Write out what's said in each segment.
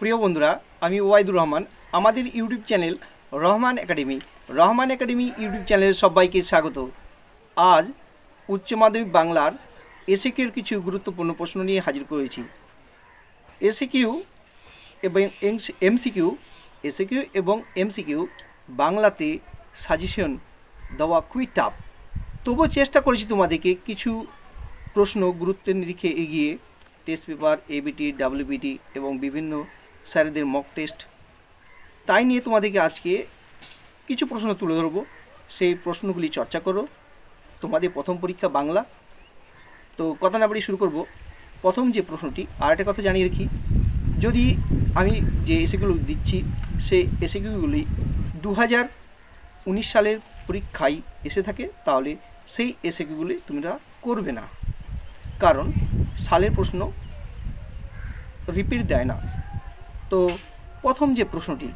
প্রিয় বন্ধুরা আমি ওয়াইদুর রহমান আমাদের YouTube channel Rahman Academy Rahman Academy YouTube চ্যানেলের সবাইকে স্বাগত আজ উচ্চ মাধ্যমিক বাংলার এসিকিউর কিছু গুরুত্বপূর্ণ প্রশ্ন নিয়ে হাজির করেছি এসিকিউ এবং এমসিকিউ এসিকিউ এবং এমসিকিউ বাংলাতে সাজেশন দেওয়া খুবই টাফ তবুও চেষ্টা করেছি তোমাদেরকে কিছু প্রশ্ন গুরুত্বের নিরিখে এগিয়ে টেস্ট পেপার এবিটি ডাব্লিউবিটি এবং বিভিন্ন স্যারেদের মক টেস্ট তাই নিয়ে তোমাদেরকে আজকে কিছু প্রশ্ন তুলে ধরব সেই প্রশ্নগুলি চর্চা করো তোমাদের প্রথম পরীক্ষা বাংলা তো কথা না বাড়ি শুরু করব প্রথম যে প্রশ্নটি আর একটা কথা জানিয়ে রাখি যদি আমি যে এসিগুলো দিচ্ছি সে এসিকিউগুলি দু হাজার উনিশ সালের পরীক্ষায় এসে থাকে তাহলে সেই এসিকিউগুলি তোমরা করবে না কারণ সালের প্রশ্ন রিপিট দেয় না তো প্রথম যে প্রশ্নটি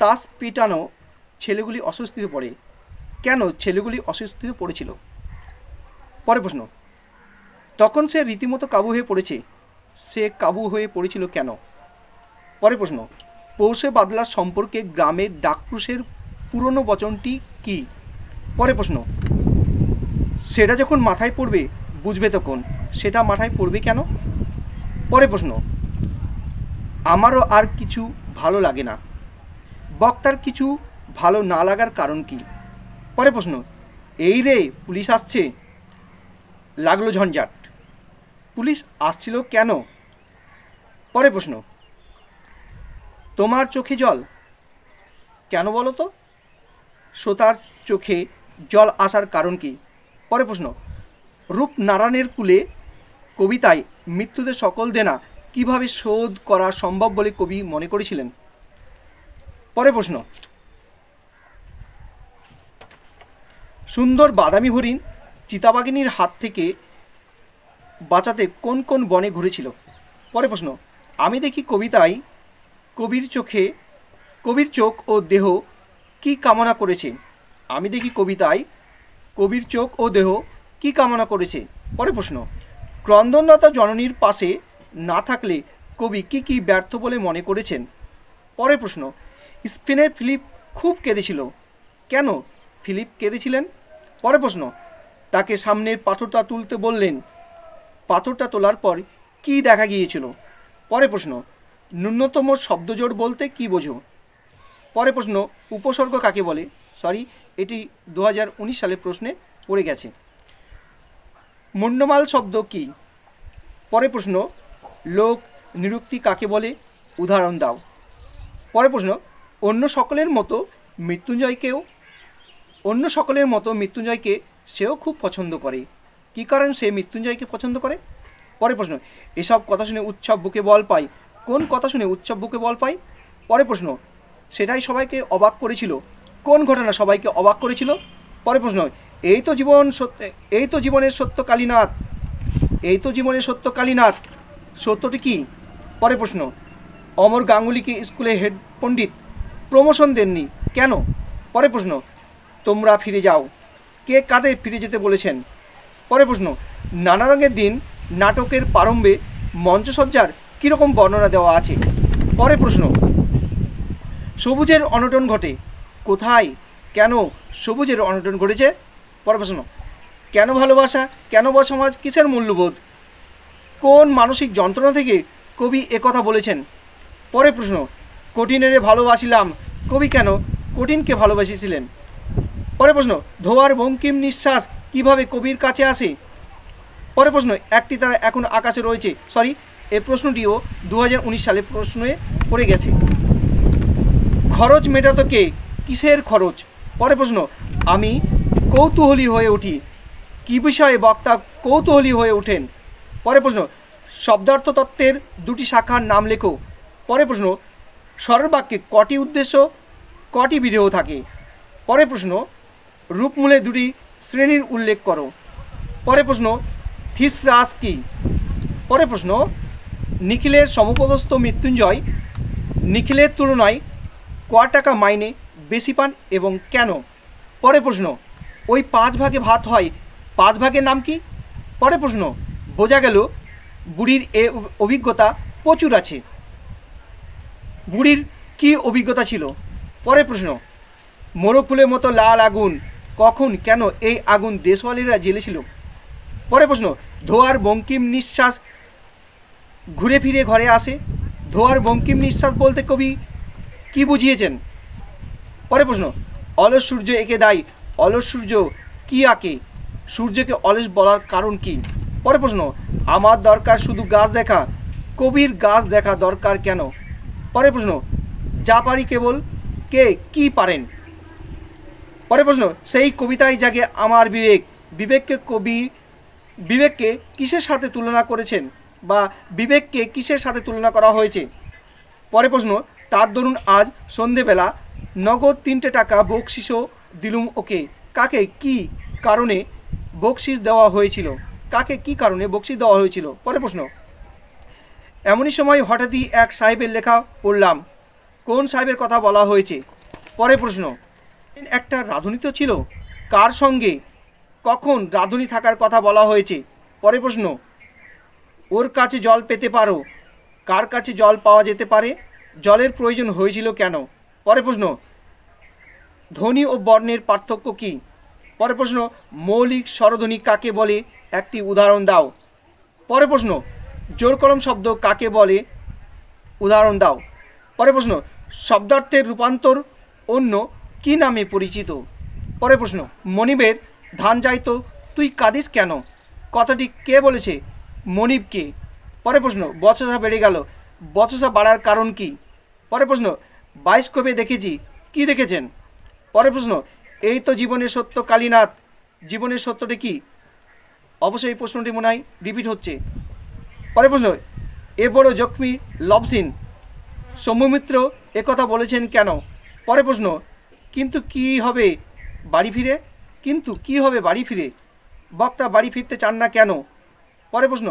তাস পিটানো ছেলেগুলি অস্বস্তিতে পড়ে কেন ছেলেগুলি অস্বস্তিতে পড়েছিল পরের প্রশ্ন তখন সে রীতিমতো কাবু হয়ে পড়েছে সে কাবু হয়ে পড়েছিল কেন পরের প্রশ্ন পৌষে বাদলা সম্পর্কে গ্রামের ডাকপুরুষের পুরনো বচনটি কি পরের প্রশ্ন সেটা যখন মাথায় পড়বে বুঝবে তখন সেটা মাথায় পড়বে কেন পরের প্রশ্ন আমারও আর কিছু ভালো লাগে না বক্তার কিছু ভালো না লাগার কারণ কি পরে প্রশ্ন এই রে পুলিশ আসছে লাগলো ঝঞ্ঝাট পুলিশ আসছিল কেন পরে প্রশ্ন তোমার চোখে জল কেন বলো তো শ্রোতার চোখে জল আসার কারণ কি পরে প্রশ্ন রূপনারায়ণের কুলে কবিতায় মৃত্যুদের সকল দেনা কিভাবে শোধ করা সম্ভব বলে কবি মনে করেছিলেন পরে প্রশ্ন সুন্দর বাদামি হরিণ চিতাবাগিনীর হাত থেকে বাঁচাতে কোন কোন বনে ঘুরেছিল পরে প্রশ্ন আমি দেখি কবিতায় কবির চোখে কবির চোখ ও দেহ কি কামনা করেছে আমি দেখি কবিতায় কবির চোখ ও দেহ কি কামনা করেছে পরে প্রশ্ন ক্রন্দনদাতা জননীর পাশে না থাকলে কবি কি কি ব্যর্থ বলে মনে করেছেন পরের প্রশ্ন স্পেনের ফিলিপ খুব কেঁদেছিল কেন ফিলিপ কেঁদেছিলেন পরের প্রশ্ন তাকে সামনের পাথরটা তুলতে বললেন পাথরটা তোলার পর কি দেখা গিয়েছিল পরের প্রশ্ন ন্যূনতম শব্দজোর বলতে কি বোঝো পরে প্রশ্ন উপসর্গ কাকে বলে সরি এটি দু হাজার সালে প্রশ্নে পড়ে গেছে মুন্ডমাল শব্দ কি পরে প্রশ্ন লোক নিরুক্তি কাকে বলে উদাহরণ দাও পরের প্রশ্ন অন্য সকলের মতো মৃত্যুঞ্জয়কেও অন্য সকলের মতো মৃত্যুঞ্জয়কে সেও খুব পছন্দ করে কি কারণ সে মৃত্যুঞ্জয়কে পছন্দ করে পরের প্রশ্ন এসব কথা শুনে উৎসব বুকে বল পাই কোন কথা শুনে উৎসব বুকে বল পাই পরের প্রশ্ন সেটাই সবাইকে অবাক করেছিল কোন ঘটনা সবাইকে অবাক করেছিল পরের প্রশ্ন এই তো জীবন সত্য এই তো জীবনের সত্য কালীনাথ এই তো জীবনের সত্য কালীনাথ সত্যটি কি পরে প্রশ্ন অমর গাঙ্গুলিকে স্কুলে হেড পণ্ডিত প্রমোশন দেননি কেন পরে প্রশ্ন তোমরা ফিরে যাও কে কাঁধে ফিরে যেতে বলেছেন পরে প্রশ্ন নানা রঙের দিন নাটকের প্রারম্ভে মঞ্চসজ্জার কীরকম বর্ণনা দেওয়া আছে পরে প্রশ্ন সবুজের অনটন ঘটে কোথায় কেন সবুজের অনটন ঘটেছে পরে প্রশ্ন কেন ভালোবাসা কেন বা সমাজ কিসের মূল্যবোধ কোন মানসিক যন্ত্রণা থেকে কবি একথা বলেছেন পরে প্রশ্ন কঠিনেরে ভালোবাসিলাম কবি কেন কঠিনকে ভালোবাসিছিলেন পরে প্রশ্ন ধোয়ার বঙ্কিম নিঃশ্বাস কিভাবে কবির কাছে আসে পরে প্রশ্ন একটি তারা এখন আকাশে রয়েছে সরি এই প্রশ্নটিও দু সালে প্রশ্নে পড়ে গেছে খরচ মেটাত কে কিসের খরচ পরে প্রশ্ন আমি কৌতূহলী হয়ে উঠি কী বিষয়ে বক্তা কৌতূহলী হয়ে ওঠেন পরের প্রশ্ন শব্দার্থতত্ত্বের দুটি শাখার নাম লেখো পরের প্রশ্ন সরল বাক্যে কটি উদ্দেশ্য কটি বিধেয় থাকে পরের প্রশ্ন রূপমূলে দুটি শ্রেণীর উল্লেখ করো পরের প্রশ্ন থিসরাস কি পরের প্রশ্ন নিখিলের সমপদস্থ মৃত্যুঞ্জয় নিখিলের তুলনায় ক টাকা মাইনে বেশি পান এবং কেন পরের প্রশ্ন ওই পাঁচ ভাগে ভাত হয় পাঁচ ভাগের নাম কি পরের প্রশ্ন বোঝা গেল বুড়ির এ অভিজ্ঞতা প্রচুর আছে বুড়ির কি অভিজ্ঞতা ছিল পরে প্রশ্ন মোরফুলের মতো লাল আগুন কখন কেন এই আগুন দেশওয়ালিরা জেলেছিল পরে প্রশ্ন ধোয়ার বঙ্কিম নিঃশ্বাস ঘুরে ফিরে ঘরে আসে ধোয়ার বঙ্কিম নিঃশ্বাস বলতে কবি কি বুঝিয়েছেন পরে প্রশ্ন অলস সূর্য একে দায়ী অলস সূর্য কী আঁকে সূর্যকে অলস বলার কারণ কী পরে প্রশ্ন আমার দরকার শুধু গাছ দেখা কবির গাছ দেখা দরকার কেন পরে প্রশ্ন যা পারি কেবল কে কি পারেন পরে প্রশ্ন সেই কবিতায় জাগে আমার বিবেক বিবেককে কবি বিবেককে কিসের সাথে তুলনা করেছেন বা বিবেককে কিসের সাথে তুলনা করা হয়েছে পরে প্রশ্ন তার দরুন আজ সন্ধেবেলা নগদ তিনটে টাকা বকশিসও দিলুম ওকে কাকে কি কারণে বকশিস দেওয়া হয়েছিল কাকে কি কারণে বক্সি দেওয়া হয়েছিল পরে প্রশ্ন এমনই সময় হঠাৎই এক সাহেবের লেখা পড়লাম কোন সাহেবের কথা বলা হয়েছে পরে প্রশ্ন একটা রাঁধুনি তো ছিল কার সঙ্গে কখন রাঁধুনি থাকার কথা বলা হয়েছে পরে প্রশ্ন ওর কাছে জল পেতে পারো কার কাছে জল পাওয়া যেতে পারে জলের প্রয়োজন হয়েছিল কেন পরে প্রশ্ন ধ্বনি ও বর্ণের পার্থক্য কী পরে প্রশ্ন মৌলিক স্বরধ্বনি কাকে বলে একটি উদাহরণ দাও পরে প্রশ্ন জোর কলম শব্দ কাকে বলে উদাহরণ দাও পরে প্রশ্ন শব্দার্থের রূপান্তর অন্য কি নামে পরিচিত পরে প্রশ্ন মনিবের ধান যাইতো তুই কাঁদিস কেন কথাটি কে বলেছে মনিবকে পরে প্রশ্ন বচসা বেড়ে গেল বচসা বাড়ার কারণ কি পরে প্রশ্ন বাইস্কোপে দেখেছি কি দেখেছেন পরে প্রশ্ন এই তো জীবনের সত্য কালীনাথ জীবনের সত্যটি কী অবশ্যই এই প্রশ্নটি মনে হয় রিপিট হচ্ছে পরের প্রশ্ন এ বড় জখমি লবসিন সৌম্যমিত্র একথা বলেছেন কেন পরে প্রশ্ন কিন্তু কি হবে বাড়ি ফিরে কিন্তু কি হবে বাড়ি ফিরে বক্তা বাড়ি ফিরতে চান না কেন পরে প্রশ্ন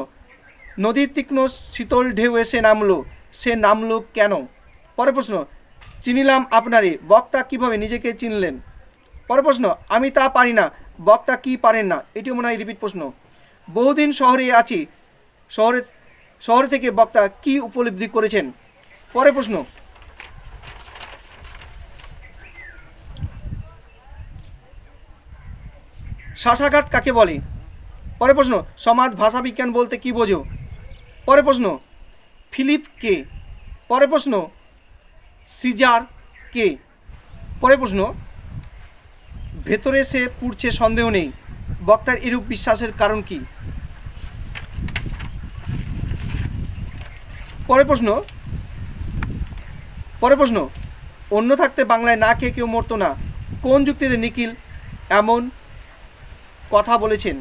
নদীর তীক্ষ্ণ শীতল ঢেউ এসে নামলো সে নামলো কেন পরে প্রশ্ন চিনিলাম আপনারে বক্তা কিভাবে নিজেকে চিনলেন পরে প্রশ্ন আমি তা পারি না বক্তা কি পারেন না এটি মনে হয় রিপিট প্রশ্ন বহুদিন শহরে আছি শহরে শহর থেকে বক্তা কি উপলব্ধি করেছেন পরে প্রশ্ন শাসাঘাত কাকে বলে পরে প্রশ্ন সমাজ ভাষা বিজ্ঞান বলতে কি বোঝো পরে প্রশ্ন ফিলিপ কে পরে প্রশ্ন সিজার কে পরে প্রশ্ন ভেতরে সে পুড়ছে সন্দেহ নেই বক্তার এরূপ বিশ্বাসের কারণ কি পরে প্রশ্ন পরে প্রশ্ন অন্য থাকতে বাংলায় না খেয়ে কেউ মরতো না কোন যুক্তিতে নিখিল এমন কথা বলেছেন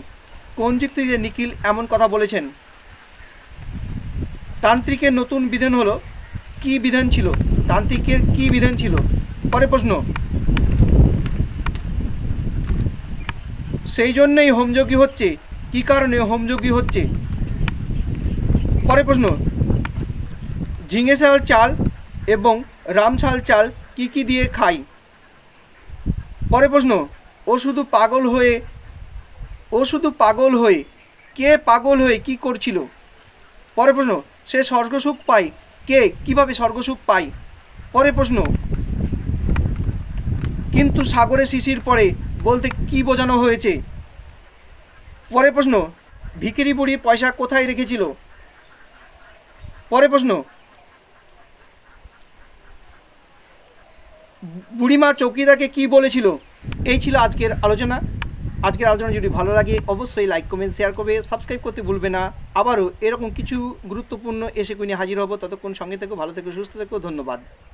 কোন যুক্তিতে নিখিল এমন কথা বলেছেন তান্ত্রিকের নতুন বিধান হলো কি বিধান ছিল তান্ত্রিকের কি বিধান ছিল পরে প্রশ্ন সেই জন্যই হোমযোগী হচ্ছে কি কারণে হোমযোগী হচ্ছে পরে প্রশ্ন শাল চাল এবং রামশাল চাল কি কি দিয়ে খাই পরে প্রশ্ন ও শুধু পাগল হয়ে ও শুধু পাগল হয়ে কে পাগল হয়ে কি করছিল পরে প্রশ্ন সে স্বর্গসুখ পায় কে কিভাবে স্বর্গসুখ পায় পরে প্রশ্ন কিন্তু সাগরে শিশির পরে বলতে কি বোঝানো হয়েছে পরে প্রশ্ন ভিকিরি বুড়ি পয়সা কোথায় রেখেছিল পরের প্রশ্ন বুড়িমা চৌকিদাকে কি বলেছিল এই ছিল আজকের আলোচনা আজকের আলোচনা যদি ভালো লাগে অবশ্যই লাইক কমেন্ট শেয়ার করবে সাবস্ক্রাইব করতে ভুলবে না আবারও এরকম কিছু গুরুত্বপূর্ণ এসে কুনি হাজির হব ততক্ষণ সঙ্গে থেকো ভালো থেকো সুস্থ থেকো ধন্যবাদ